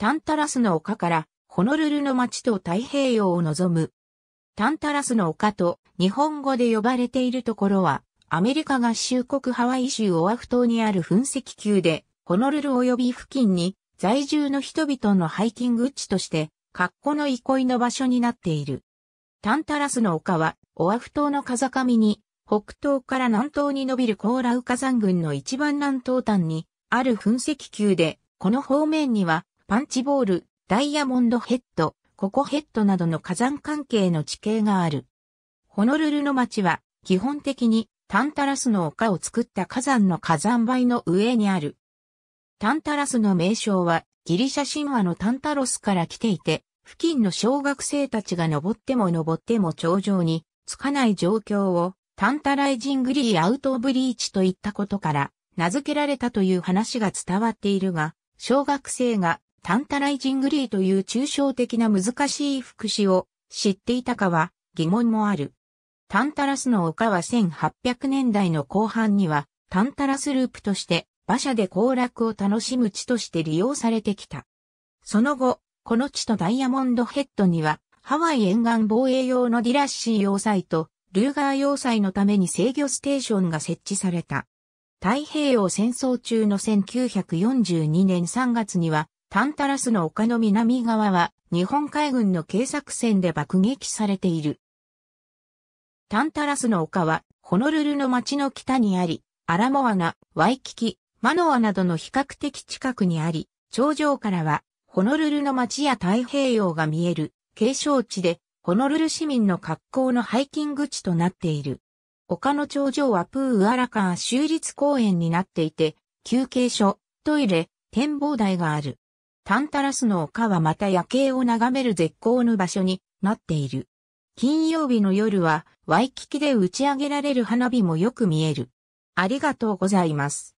タンタラスの丘からホノルルの街と太平洋を望む。タンタラスの丘と日本語で呼ばれているところは、アメリカ合衆国ハワイ州オアフ島にある噴石級で、ホノルル及び付近に在住の人々のハイキング地として、格好の憩いの場所になっている。タンタラスの丘は、オアフ島の風上に、北東から南東に伸びるコーラウ火山群の一番南東端に、ある噴石級で、この方面には、パンチボール、ダイヤモンドヘッド、ココヘッドなどの火山関係の地形がある。ホノルルの街は、基本的にタンタラスの丘を作った火山の火山灰の上にある。タンタラスの名称はギリシャ神話のタンタロスから来ていて、付近の小学生たちが登っても登っても頂上につかない状況をタンタライジングリーアウトブリーチといったことから名付けられたという話が伝わっているが、小学生がタンタライジングリーという抽象的な難しい副詞を知っていたかは疑問もある。タンタラスの丘は1800年代の後半にはタンタラスループとして馬車で行楽を楽しむ地として利用されてきた。その後、この地とダイヤモンドヘッドにはハワイ沿岸防衛用のディラッシー要塞とルーガー要塞のために制御ステーションが設置された。太平洋戦争中の1942年3月にはタンタラスの丘の南側は日本海軍の軽作戦で爆撃されている。タンタラスの丘はホノルルの町の北にあり、アラモアナ、ワイキキ、マノアなどの比較的近くにあり、頂上からはホノルルの町や太平洋が見える景勝地で、ホノルル市民の格好のハイキング地となっている。丘の頂上はプーウアラカン州立公園になっていて、休憩所、トイレ、展望台がある。タンタラスの丘はまた夜景を眺める絶好の場所になっている。金曜日の夜はワイキキで打ち上げられる花火もよく見える。ありがとうございます。